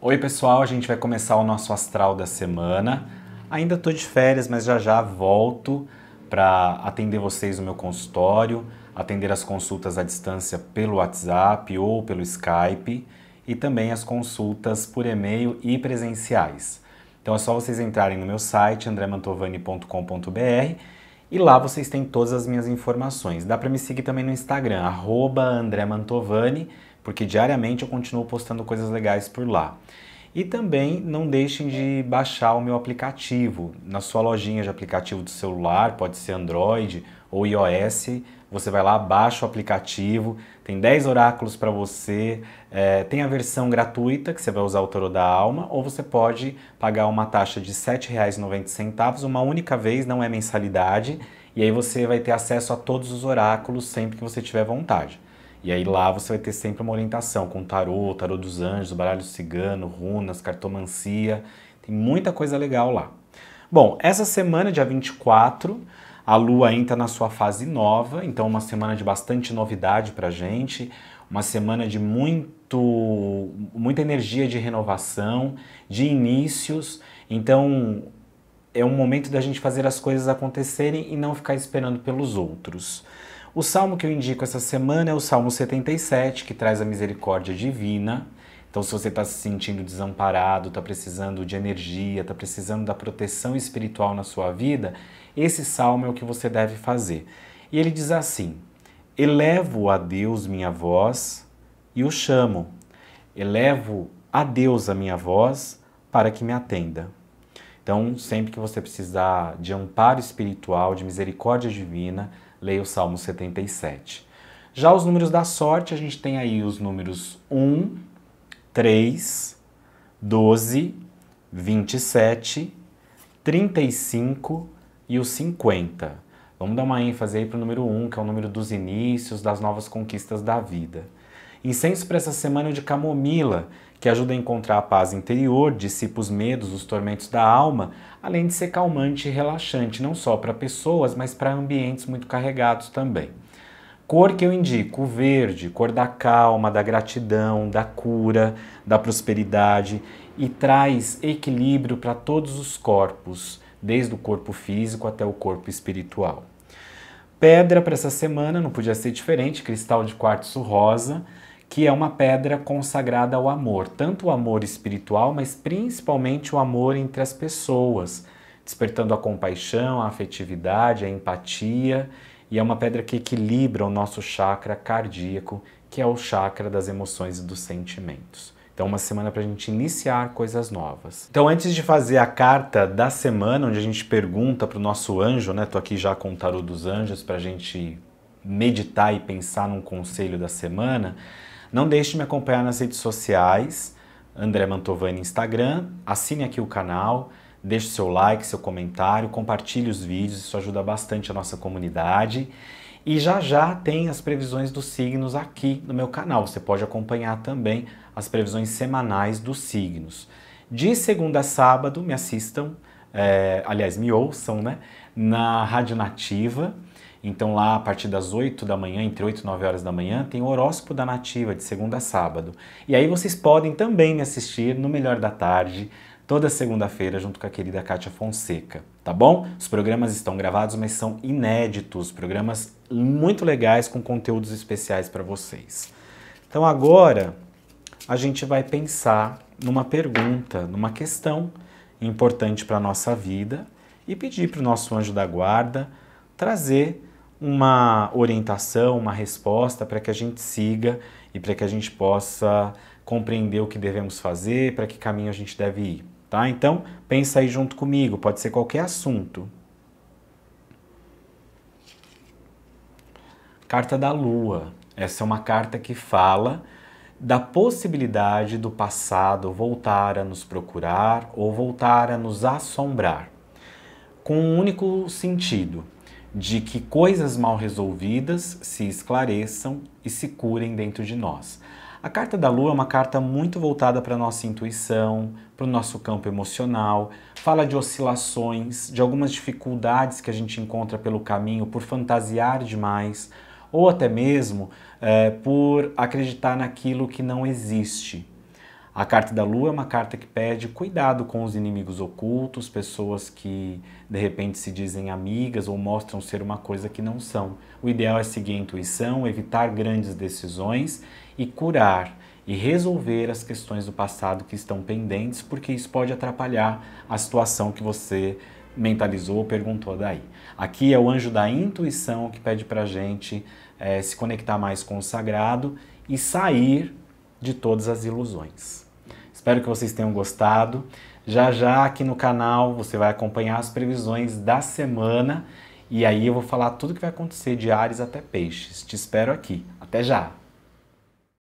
Oi, pessoal, a gente vai começar o nosso astral da semana. Ainda estou de férias, mas já já volto para atender vocês no meu consultório, atender as consultas à distância pelo WhatsApp ou pelo Skype e também as consultas por e-mail e presenciais. Então é só vocês entrarem no meu site andremantovani.com.br e lá vocês têm todas as minhas informações. Dá para me seguir também no Instagram, @andremantovani. André Mantovani, porque diariamente eu continuo postando coisas legais por lá. E também não deixem de baixar o meu aplicativo. Na sua lojinha de aplicativo do celular, pode ser Android ou iOS, você vai lá, baixa o aplicativo, tem 10 oráculos para você, é, tem a versão gratuita, que você vai usar o Toro da Alma, ou você pode pagar uma taxa de R$ 7,90 uma única vez, não é mensalidade, e aí você vai ter acesso a todos os oráculos sempre que você tiver vontade. E aí lá você vai ter sempre uma orientação com tarô, tarô dos anjos, baralho cigano, runas, cartomancia. Tem muita coisa legal lá. Bom, essa semana, dia 24, a lua entra na sua fase nova, então uma semana de bastante novidade pra gente, uma semana de muito muita energia de renovação, de inícios. Então, é um momento da gente fazer as coisas acontecerem e não ficar esperando pelos outros. O salmo que eu indico essa semana é o Salmo 77, que traz a misericórdia divina. Então, se você está se sentindo desamparado, está precisando de energia, está precisando da proteção espiritual na sua vida, esse salmo é o que você deve fazer. E ele diz assim: Elevo a Deus minha voz e o chamo. Elevo a Deus a minha voz para que me atenda. Então, sempre que você precisar de amparo espiritual, de misericórdia divina, leia o Salmo 77. Já os números da sorte, a gente tem aí os números 1, 3, 12, 27, 35 e o 50. Vamos dar uma ênfase aí para o número 1, que é o número dos inícios, das novas conquistas da vida. Incenso para essa semana é o de camomila, que ajuda a encontrar a paz interior, dissipa os medos, os tormentos da alma, além de ser calmante e relaxante, não só para pessoas, mas para ambientes muito carregados também. Cor que eu indico, o verde, cor da calma, da gratidão, da cura, da prosperidade e traz equilíbrio para todos os corpos, desde o corpo físico até o corpo espiritual. Pedra para essa semana, não podia ser diferente, cristal de quartzo rosa, que é uma pedra consagrada ao amor, tanto o amor espiritual, mas principalmente o amor entre as pessoas, despertando a compaixão, a afetividade, a empatia, e é uma pedra que equilibra o nosso chakra cardíaco, que é o chakra das emoções e dos sentimentos. Então, uma semana para a gente iniciar coisas novas. Então, antes de fazer a carta da semana, onde a gente pergunta para o nosso anjo, né? Tô aqui já com o tarô dos anjos para a gente meditar e pensar num conselho da semana. Não deixe de me acompanhar nas redes sociais, André Mantovani Instagram. Assine aqui o canal, deixe seu like, seu comentário, compartilhe os vídeos, isso ajuda bastante a nossa comunidade. E já já tem as previsões dos signos aqui no meu canal. Você pode acompanhar também as previsões semanais dos signos. De segunda a sábado, me assistam, é, aliás, me ouçam, né? Na Rádio Nativa. Então, lá a partir das 8 da manhã, entre 8 e 9 horas da manhã, tem o horóscopo da Nativa, de segunda a sábado. E aí vocês podem também me assistir no Melhor da Tarde, toda segunda-feira junto com a querida Kátia Fonseca, tá bom? Os programas estão gravados, mas são inéditos, programas muito legais com conteúdos especiais para vocês. Então agora a gente vai pensar numa pergunta, numa questão importante para a nossa vida e pedir para o nosso anjo da guarda trazer uma orientação, uma resposta para que a gente siga e para que a gente possa compreender o que devemos fazer, para que caminho a gente deve ir tá? Então, pensa aí junto comigo, pode ser qualquer assunto. Carta da Lua. Essa é uma carta que fala da possibilidade do passado voltar a nos procurar ou voltar a nos assombrar, com um único sentido, de que coisas mal resolvidas se esclareçam e se curem dentro de nós. A carta da lua é uma carta muito voltada para a nossa intuição, para o nosso campo emocional, fala de oscilações, de algumas dificuldades que a gente encontra pelo caminho por fantasiar demais ou até mesmo é, por acreditar naquilo que não existe. A carta da lua é uma carta que pede cuidado com os inimigos ocultos, pessoas que de repente se dizem amigas ou mostram ser uma coisa que não são. O ideal é seguir a intuição, evitar grandes decisões e curar e resolver as questões do passado que estão pendentes, porque isso pode atrapalhar a situação que você mentalizou ou perguntou daí. Aqui é o anjo da intuição que pede para gente é, se conectar mais com o sagrado e sair de todas as ilusões. Espero que vocês tenham gostado. Já já aqui no canal você vai acompanhar as previsões da semana e aí eu vou falar tudo que vai acontecer de Ares até Peixes. Te espero aqui. Até já!